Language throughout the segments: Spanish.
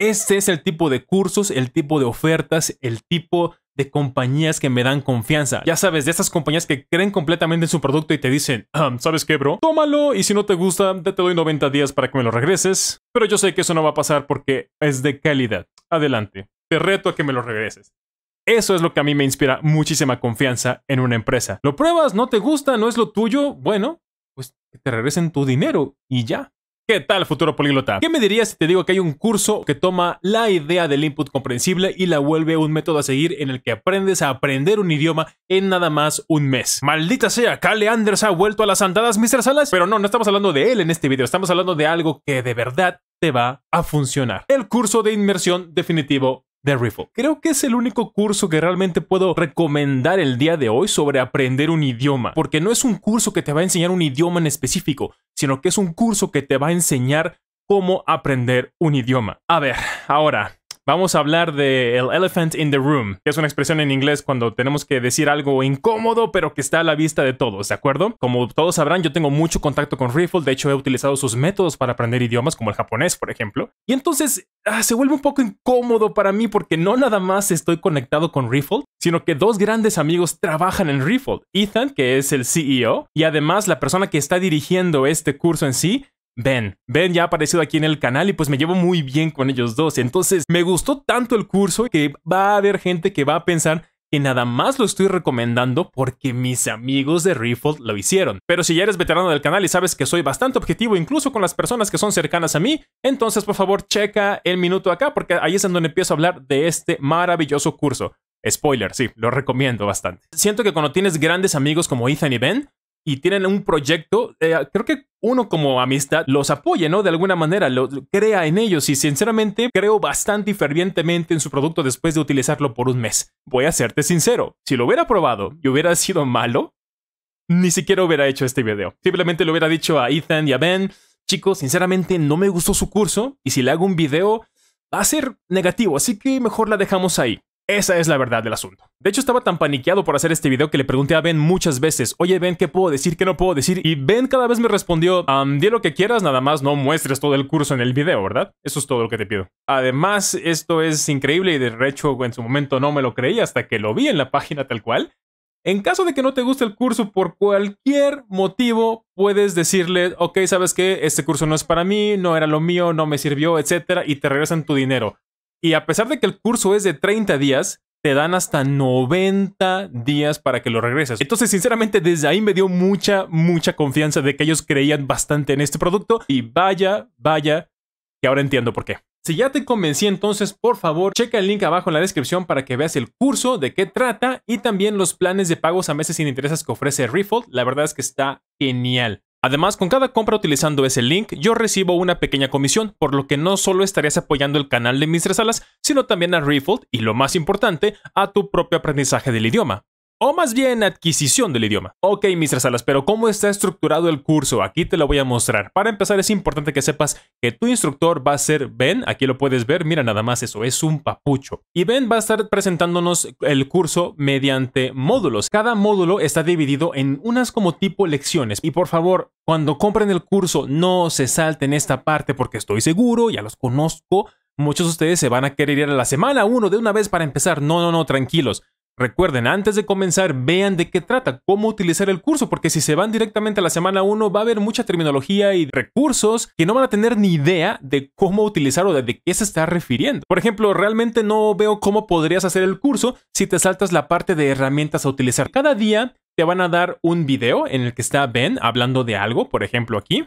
Este es el tipo de cursos, el tipo de ofertas, el tipo de compañías que me dan confianza. Ya sabes, de esas compañías que creen completamente en su producto y te dicen, ah, ¿sabes qué, bro? Tómalo y si no te gusta, te doy 90 días para que me lo regreses. Pero yo sé que eso no va a pasar porque es de calidad. Adelante, te reto a que me lo regreses. Eso es lo que a mí me inspira muchísima confianza en una empresa. Lo pruebas, no te gusta, no es lo tuyo, bueno, pues que te regresen tu dinero y ya. ¿Qué tal, futuro políglota? ¿Qué me dirías si te digo que hay un curso que toma la idea del input comprensible y la vuelve un método a seguir en el que aprendes a aprender un idioma en nada más un mes? Maldita sea, Kale Anders ha vuelto a las andadas, Mr. Salas. Pero no, no estamos hablando de él en este video, estamos hablando de algo que de verdad te va a funcionar. El curso de inmersión definitivo Creo que es el único curso que realmente puedo recomendar el día de hoy sobre aprender un idioma, porque no es un curso que te va a enseñar un idioma en específico, sino que es un curso que te va a enseñar cómo aprender un idioma. A ver, ahora, Vamos a hablar de el elephant in the room, que es una expresión en inglés cuando tenemos que decir algo incómodo, pero que está a la vista de todos, ¿de acuerdo? Como todos sabrán, yo tengo mucho contacto con Riffle, de hecho he utilizado sus métodos para aprender idiomas, como el japonés, por ejemplo. Y entonces ah, se vuelve un poco incómodo para mí porque no nada más estoy conectado con Riffle, sino que dos grandes amigos trabajan en Riffle. Ethan, que es el CEO, y además la persona que está dirigiendo este curso en sí, Ben. Ben ya ha aparecido aquí en el canal y pues me llevo muy bien con ellos dos. Entonces me gustó tanto el curso que va a haber gente que va a pensar que nada más lo estoy recomendando porque mis amigos de Refold lo hicieron. Pero si ya eres veterano del canal y sabes que soy bastante objetivo incluso con las personas que son cercanas a mí, entonces por favor checa el minuto acá porque ahí es en donde empiezo a hablar de este maravilloso curso. Spoiler, sí, lo recomiendo bastante. Siento que cuando tienes grandes amigos como Ethan y Ben, y tienen un proyecto, eh, creo que uno como amistad los apoya, ¿no? De alguna manera, lo, crea en ellos y sinceramente creo bastante y fervientemente en su producto después de utilizarlo por un mes. Voy a serte sincero, si lo hubiera probado y hubiera sido malo, ni siquiera hubiera hecho este video. Simplemente le hubiera dicho a Ethan y a Ben, chicos, sinceramente no me gustó su curso y si le hago un video va a ser negativo, así que mejor la dejamos ahí. Esa es la verdad del asunto. De hecho, estaba tan paniqueado por hacer este video que le pregunté a Ben muchas veces, oye Ben, ¿qué puedo decir? ¿Qué no puedo decir? Y Ben cada vez me respondió, um, di lo que quieras, nada más no muestres todo el curso en el video, ¿verdad? Eso es todo lo que te pido. Además, esto es increíble y de hecho en su momento no me lo creí hasta que lo vi en la página tal cual. En caso de que no te guste el curso por cualquier motivo, puedes decirle, ok, sabes que este curso no es para mí, no era lo mío, no me sirvió, etc. y te regresan tu dinero. Y a pesar de que el curso es de 30 días, te dan hasta 90 días para que lo regreses. Entonces, sinceramente, desde ahí me dio mucha, mucha confianza de que ellos creían bastante en este producto. Y vaya, vaya, que ahora entiendo por qué. Si ya te convencí entonces, por favor, checa el link abajo en la descripción para que veas el curso, de qué trata y también los planes de pagos a meses sin intereses que ofrece Refold. La verdad es que está genial. Además, con cada compra utilizando ese link, yo recibo una pequeña comisión, por lo que no solo estarías apoyando el canal de Mr. Salas, sino también a Refold y, lo más importante, a tu propio aprendizaje del idioma o más bien adquisición del idioma. Ok, Mr. Salas, pero ¿cómo está estructurado el curso? Aquí te lo voy a mostrar. Para empezar, es importante que sepas que tu instructor va a ser Ben, aquí lo puedes ver, mira nada más eso, es un papucho. Y Ben va a estar presentándonos el curso mediante módulos. Cada módulo está dividido en unas como tipo lecciones. Y por favor, cuando compren el curso, no se salten esta parte porque estoy seguro, ya los conozco, muchos de ustedes se van a querer ir a la semana uno de una vez para empezar. No, no, no, tranquilos. Recuerden, antes de comenzar, vean de qué trata, cómo utilizar el curso, porque si se van directamente a la semana 1, va a haber mucha terminología y recursos que no van a tener ni idea de cómo utilizar o de, qué se está refiriendo. Por ejemplo, realmente no veo cómo podrías hacer el curso si te saltas la parte de herramientas a utilizar. Cada día te van a dar un video en el que está Ben hablando de algo, por ejemplo aquí.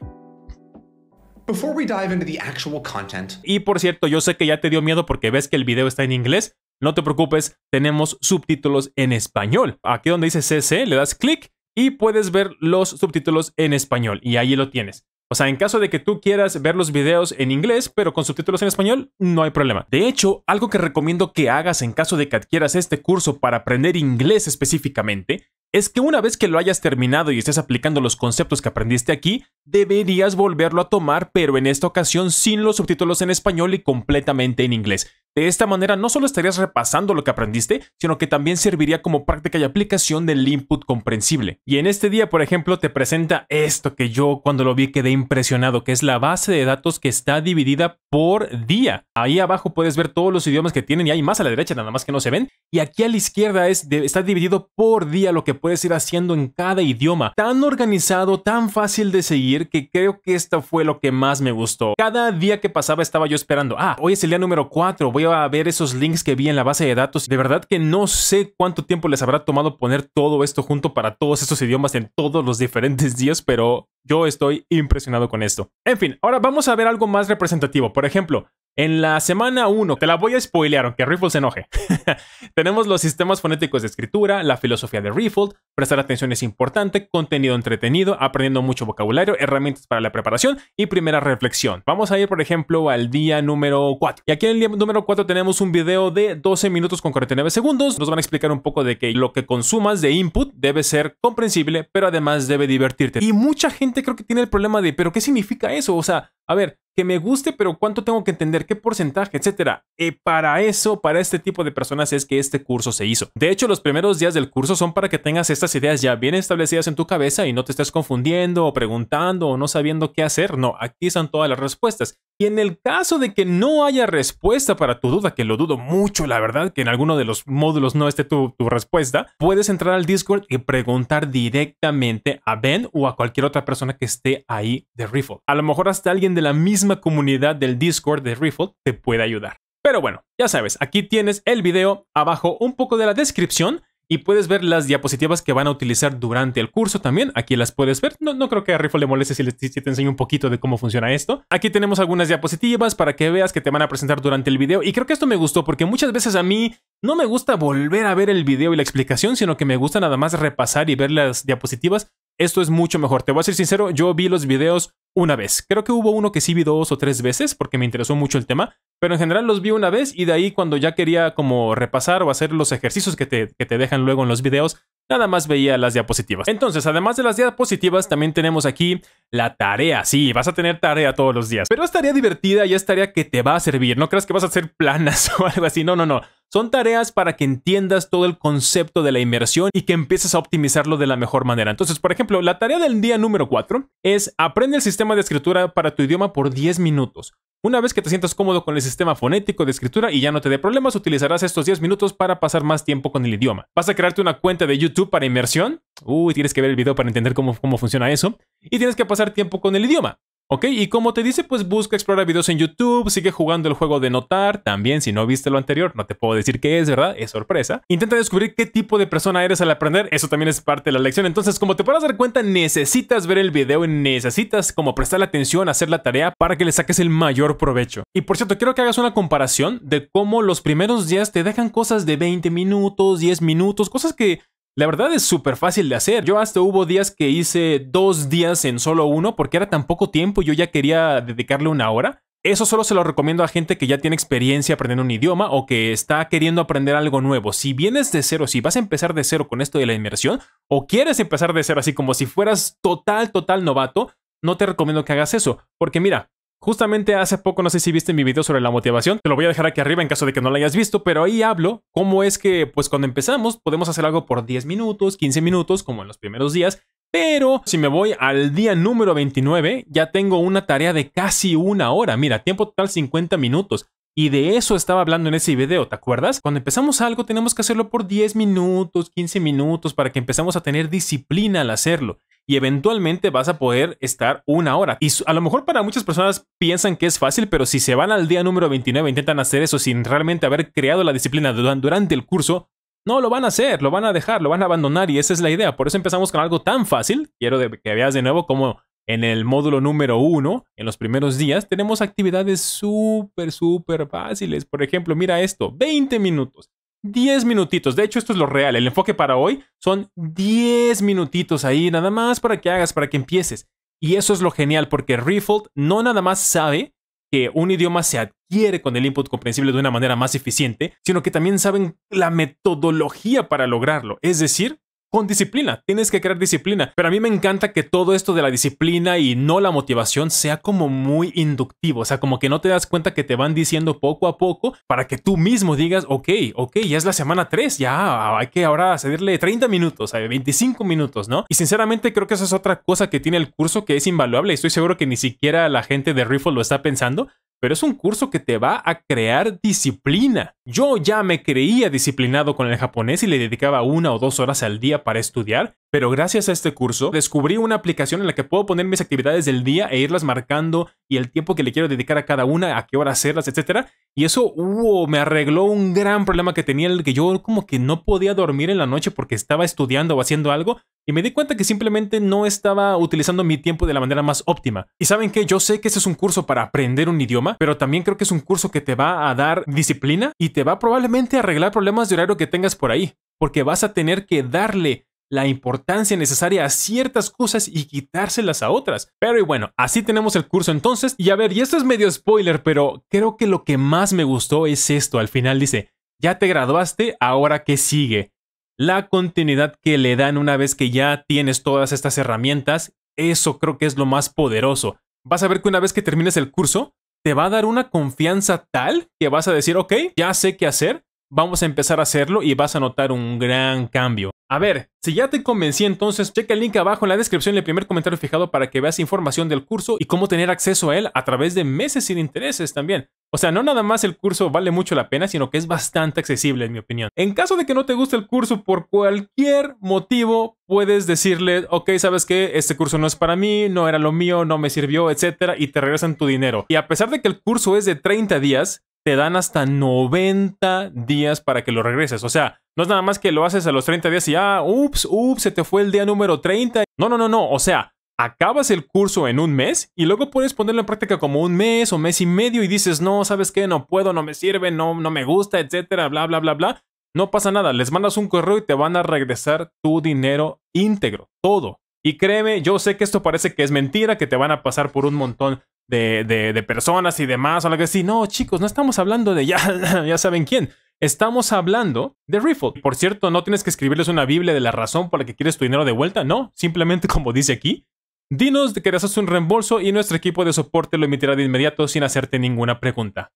Y por cierto, yo sé que ya te dio miedo porque ves que el video está en inglés, no te preocupes, tenemos subtítulos en español. Aquí donde dice CC le das clic y puedes ver los subtítulos en español y ahí lo tienes. O sea, en caso de que tú quieras ver los videos en inglés, pero con subtítulos en español, no hay problema. De hecho, algo que recomiendo que hagas en caso de que adquieras este curso para aprender inglés específicamente, es que una vez que lo hayas terminado y estés aplicando los conceptos que aprendiste aquí, deberías volverlo a tomar, pero en esta ocasión sin los subtítulos en español y completamente en inglés. De esta manera no solo estarías repasando lo que aprendiste, sino que también serviría como práctica y aplicación del input comprensible. Y en este día, por ejemplo, te presenta esto que yo cuando lo vi quedé impresionado, que es la base de datos que está dividida por día. Ahí abajo puedes ver todos los idiomas que tienen y hay más a la derecha, nada más que no se ven. Y aquí a la izquierda es está dividido por día lo que puedes ir haciendo en cada idioma. Tan organizado, tan fácil de seguir que creo que esto fue lo que más me gustó. Cada día que pasaba estaba yo esperando, ah, hoy es el día número 4, a ver esos links que vi en la base de datos. De verdad que no sé cuánto tiempo les habrá tomado poner todo esto junto para todos estos idiomas en todos los diferentes días, pero yo estoy impresionado con esto. En fin, ahora vamos a ver algo más representativo. Por ejemplo, en la semana 1, te la voy a spoilear aunque Riffle se enoje. Tenemos los sistemas fonéticos de escritura, la filosofía de Riffle, prestar atención es importante, contenido entretenido, aprendiendo mucho vocabulario, herramientas para la preparación y primera reflexión. Vamos a ir, por ejemplo, al día número 4. Y aquí en el día número 4 tenemos un video de 12 minutos con 49 segundos. Nos van a explicar un poco de que lo que consumas de input debe ser comprensible, pero además debe divertirte. Y mucha gente creo que tiene el problema de, ¿pero qué significa eso? O sea, a ver, que me guste, pero cuánto tengo que entender, qué porcentaje, etcétera. y eh, para eso, para este tipo de personas es que este curso se hizo. De hecho, los primeros días del curso son para que tengas estas ideas ya bien establecidas en tu cabeza y no te estés confundiendo o preguntando o no sabiendo qué hacer. No, aquí están todas las respuestas. Y en el caso de que no haya respuesta para tu duda, que lo dudo mucho, la verdad, que en alguno de los módulos no esté tu, tu respuesta, puedes entrar al Discord y preguntar directamente a Ben o a cualquier otra persona que esté ahí de Riffle. A lo mejor hasta alguien de la misma comunidad del Discord de Riffle te puede ayudar. Pero bueno, ya sabes, aquí tienes el video abajo un poco de la descripción y puedes ver las diapositivas que van a utilizar durante el curso también. Aquí las puedes ver. No, no creo que a Riffle le moleste si, les, si, te enseño un poquito de cómo funciona esto. Aquí tenemos algunas diapositivas para que veas que te van a presentar durante el video. Y creo que esto me gustó porque muchas veces a mí no me gusta volver a ver el video y la explicación, sino que me gusta nada más repasar y ver las diapositivas esto es mucho mejor. Te voy a ser sincero, yo vi los videos una vez. Creo que hubo uno que sí vi dos o tres veces porque me interesó mucho el tema, pero en general los vi una vez y de ahí cuando ya quería como repasar o hacer los ejercicios que te, que te dejan luego en los videos, nada más veía las diapositivas. Entonces, además de las diapositivas, también tenemos aquí la tarea. Sí, vas a tener tarea todos los días, pero es tarea divertida y es tarea que te va a servir. No creas que vas a hacer planas o algo así. No, no, no. Son tareas para que entiendas todo el concepto de la inmersión y que empieces a optimizarlo de la mejor manera. Entonces, por ejemplo, la tarea del día número 4 es aprende el sistema de escritura para tu idioma por 10 minutos. Una vez que te sientas cómodo con el sistema fonético de escritura y ya no te dé problemas, utilizarás estos 10 minutos para pasar más tiempo con el idioma. Vas a crearte una cuenta de YouTube para inmersión. Uy, tienes que ver el video para entender cómo, cómo funciona eso. Y tienes que pasar tiempo con el idioma. Ok, y como te dice, pues busca, explorar videos en YouTube, sigue jugando el juego de notar, también si no viste lo anterior, no te puedo decir qué es, ¿verdad? Es sorpresa. Intenta descubrir qué tipo de persona eres al aprender, eso también es parte de la lección. Entonces, como te podrás dar cuenta, necesitas ver el video y necesitas como prestar la atención, hacer la tarea para que le saques el mayor provecho. Y por cierto, quiero que hagas una comparación de cómo los primeros días te dejan cosas de 20 minutos, 10 minutos, cosas que la verdad es súper fácil de hacer. Yo hasta hubo días que hice dos días en solo uno porque era tan poco tiempo y yo ya quería dedicarle una hora. Eso solo se lo recomiendo a gente que ya tiene experiencia aprendiendo un idioma o que está queriendo aprender algo nuevo. Si vienes de cero, si vas a empezar de cero con esto de la inmersión o quieres empezar de cero así como si fueras total, total novato, no te recomiendo que hagas eso. Porque mira, Justamente hace poco, no sé si viste mi video sobre la motivación, te lo voy a dejar aquí arriba en caso de que no lo hayas visto, pero ahí hablo cómo es que, pues cuando empezamos, podemos hacer algo por 10 minutos, 15 minutos, como en los primeros días, pero si me voy al día número 29, ya tengo una tarea de casi una hora. Mira, tiempo total 50 minutos. Y de eso estaba hablando en ese video, ¿te acuerdas? Cuando empezamos algo tenemos que hacerlo por 10 minutos, 15 minutos, para que empezamos a tener disciplina al hacerlo. Y eventualmente vas a poder estar una hora. Y a lo mejor para muchas personas piensan que es fácil, pero si se van al día número 29 e intentan hacer eso sin realmente haber creado la disciplina durante el curso, no lo van a hacer, lo van a dejar, lo van a abandonar y esa es la idea. Por eso empezamos con algo tan fácil. Quiero que veas de nuevo cómo en el módulo número uno, en los primeros días, tenemos actividades súper, súper fáciles. Por ejemplo, mira esto, 20 minutos, 10 minutitos. De hecho, esto es lo real. El enfoque para hoy son 10 minutitos ahí, nada más para que hagas, para que empieces. Y eso es lo genial, porque Refold no nada más sabe que un idioma se adquiere con el input comprensible de una manera más eficiente, sino que también saben la metodología para lograrlo. Es decir, con disciplina. Tienes que crear disciplina. Pero a mí me encanta que todo esto de la disciplina y no la motivación sea como muy inductivo. O sea, como que no te das cuenta que te van diciendo poco a poco para que tú mismo digas, ok, ok, ya es la semana 3, ya hay que ahora cederle 30 minutos, 25 eh, minutos, ¿no? Y sinceramente creo que esa es otra cosa que tiene el curso que es invaluable. Estoy seguro que ni siquiera la gente de Riffle lo está pensando, pero es un curso que te va a crear disciplina. Yo ya me creía disciplinado con el japonés y le dedicaba una o dos horas al día para estudiar, pero gracias a este curso descubrí una aplicación en la que puedo poner mis actividades del día e irlas marcando y el tiempo que le quiero dedicar a cada una, a qué hora hacerlas, etc. Y eso uh, me arregló un gran problema que tenía, el que yo como que no podía dormir en la noche porque estaba estudiando o haciendo algo y me di cuenta que simplemente no estaba utilizando mi tiempo de la manera más óptima. Y saben que yo sé que ese es un curso para aprender un idioma, pero también creo que es un curso que te va a dar disciplina y te va probablemente a arreglar problemas de horario que tengas por ahí, porque vas a tener que darle la importancia necesaria a ciertas cosas y quitárselas a otras. Pero y bueno, así tenemos el curso entonces. Y a ver, y esto es medio spoiler, pero creo que lo que más me gustó es esto. Al final dice, ya te graduaste, ahora qué sigue. La continuidad que le dan una vez que ya tienes todas estas herramientas, eso creo que es lo más poderoso. Vas a ver que una vez que termines el curso, te va a dar una confianza tal que vas a decir, ok, ya sé qué hacer, vamos a empezar a hacerlo y vas a notar un gran cambio. A ver, si ya te convencí entonces, checa el link abajo en la descripción el primer comentario fijado para que veas información del curso y cómo tener acceso a él a través de meses sin intereses también. O sea, no nada más el curso vale mucho la pena, sino que es bastante accesible en mi opinión. En caso de que no te guste el curso por cualquier motivo, puedes decirle, ok, sabes que este curso no es para mí, no era lo mío, no me sirvió, etcétera, y te regresan tu dinero. Y a pesar de que el curso es de 30 días, te dan hasta 90 días para que lo regreses. O sea, no es nada más que lo haces a los 30 días y, ah, ups, ups, se te fue el día número 30. No, no, no, no. O sea, acabas el curso en un mes y luego puedes ponerlo en práctica como un mes o mes y medio y dices, no, ¿sabes qué? No puedo, no me sirve, no, no me gusta, etcétera, bla, bla, bla, bla. No pasa nada. Les mandas un correo y te van a regresar tu dinero íntegro, todo. Y créeme, yo sé que esto parece que es mentira, que te van a pasar por un montón de, personas y demás, o algo así. No, chicos, no estamos hablando de ya, ya saben quién. Estamos hablando de Riffle. Por cierto, no tienes que escribirles una Biblia de la razón por la que quieres tu dinero de vuelta, no. Simplemente, como dice aquí, dinos que haces un reembolso y nuestro equipo de soporte lo emitirá de inmediato sin hacerte ninguna pregunta.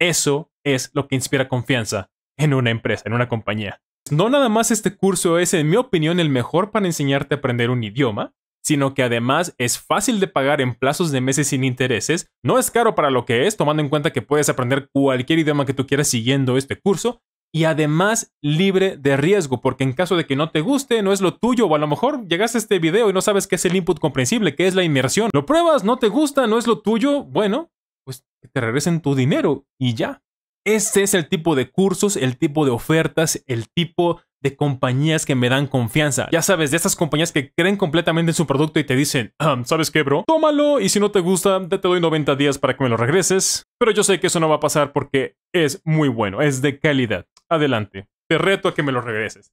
Eso es lo que inspira confianza en una empresa, en una compañía. No nada más este curso es, en mi opinión, el mejor para enseñarte a aprender un idioma, sino que además es fácil de pagar en plazos de meses sin intereses, no es caro para lo que es, tomando en cuenta que puedes aprender cualquier idioma que tú quieras siguiendo este curso, y además libre de riesgo, porque en caso de que no te guste, no es lo tuyo, o a lo mejor llegaste a este video y no sabes qué es el input comprensible, qué es la inmersión, lo pruebas, no te gusta, no es lo tuyo, bueno, pues te regresen tu dinero y ya. Este es el tipo de cursos, el tipo de ofertas, el tipo de compañías que me dan confianza. Ya sabes, de estas compañías que creen completamente en su producto y te dicen, ah, ¿sabes qué, bro? Tómalo y si no te gusta, te doy 90 días para que me lo regreses. Pero yo sé que eso no va a pasar porque es muy bueno, es de calidad. Adelante, te reto a que me lo regreses.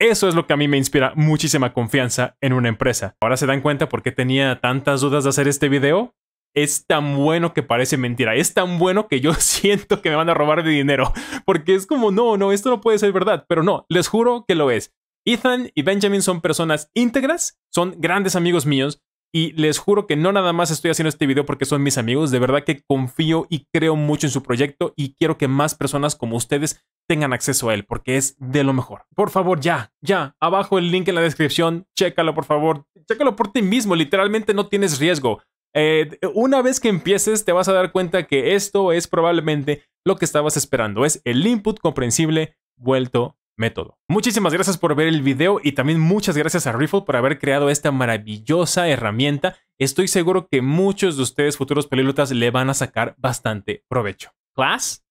Eso es lo que a mí me inspira muchísima confianza en una empresa. ¿Ahora se dan cuenta por qué tenía tantas dudas de hacer este video? es tan bueno que parece mentira. Es tan bueno que yo siento que me van a robar mi dinero. Porque es como, no, no, esto no puede ser verdad. Pero no, les juro que lo es. Ethan y Benjamin son personas íntegras, son grandes amigos míos. Y les juro que no nada más estoy haciendo este video porque son mis amigos. De verdad que confío y creo mucho en su proyecto y quiero que más personas como ustedes tengan acceso a él porque es de lo mejor. Por favor, ya, ya, abajo el link en la descripción, chécalo por favor, chécalo por ti mismo, literalmente no tienes riesgo. Eh, una vez que empieces te vas a dar cuenta que esto es probablemente lo que estabas esperando, es el input comprensible vuelto método. Muchísimas gracias por ver el video y también muchas gracias a Riffle por haber creado esta maravillosa herramienta. Estoy seguro que muchos de ustedes futuros películas le van a sacar bastante provecho. Class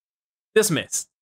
dismissed.